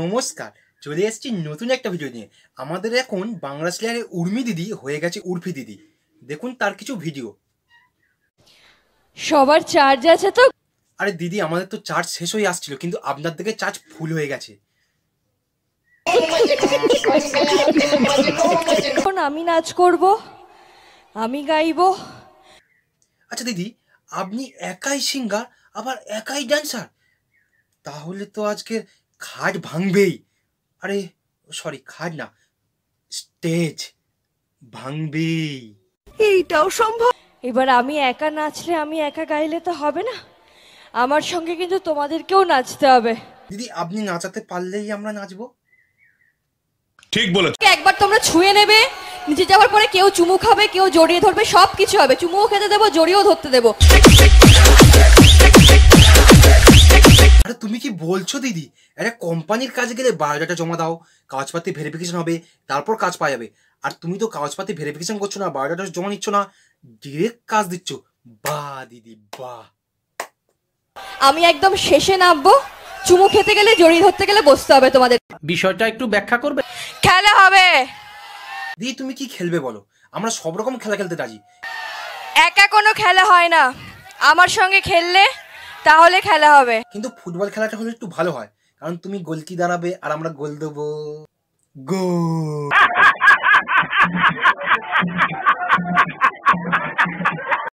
নমস্কার চলে এসেছি নতুন একটা ভিডিও নিয়ে আমাদের এখন বাংলা সিলিয়ারে উর্মি দিদি হয়ে গেছে উর্ফি দিদি দেখুন তার কিছু ভিডিও সবার চার্জ আছে তো আরে দিদি আমাদের তো চার্জ শেষ হয়ে আসছিল কিন্তু আপনার দিকে চার্জ ফুল হয়ে গেছে এখন আমি নাচ করব আমি গাইব আচ্ছা দিদি আপনি একাই সিঙ্গার আবার একাই ডান্সার তাহলে তো আজকে খাট ভাঙবেই আরে সরি খাট না স্টেজ ভাঙবেই এইটাও সম্ভব এবার আমি একা নাচলে আমি একা গাইলে তো হবে না আমার সঙ্গে কিন্তু তোমাদেরকেও নাচতে হবে দিদি আপনি নাচাতে পারলেই আমরা নাচবো ঠিক বলেছ একবার তোমরা ছুঁয়ে নেবে নিচে যাওয়ার পরে কেউ চুমু খাবে কেউ জড়িয়ে ধরবে সব কিছু হবে চুমুও খেতে দেবো জড়িয়েও ধরতে দেবো বলছো দিদি একটা কোম্পানির কাজে গেলে বায়োডাটা জমা দাও কাগজপাতি ভেরিফিকেশন হবে তারপর কাজ পাওয়া যাবে আর তুমি তো কাগজপাতি ভেরিফিকেশন করছো না বায়োডাটা জমা নিচ্ছ না ডিরেক্ট কাজ দিচ্ছ বা দিদি বা আমি একদম শেষে নামবো চুমু খেতে গেলে জড়ি ধরতে গেলে বসতে হবে তোমাদের বিষয়টা একটু ব্যাখ্যা করবে খেলা হবে দিদি তুমি কি খেলবে বলো আমরা সব রকম খেলা খেলতে রাজি একা কোনো খেলা হয় না আমার সঙ্গে খেললে তাহলে খেলা হবে কিন্তু ফুটবল খেলাটা হলে একটু ভালো হয় কারণ তুমি গোলকি দাঁড়াবে আর আমরা গোল দেবো গোল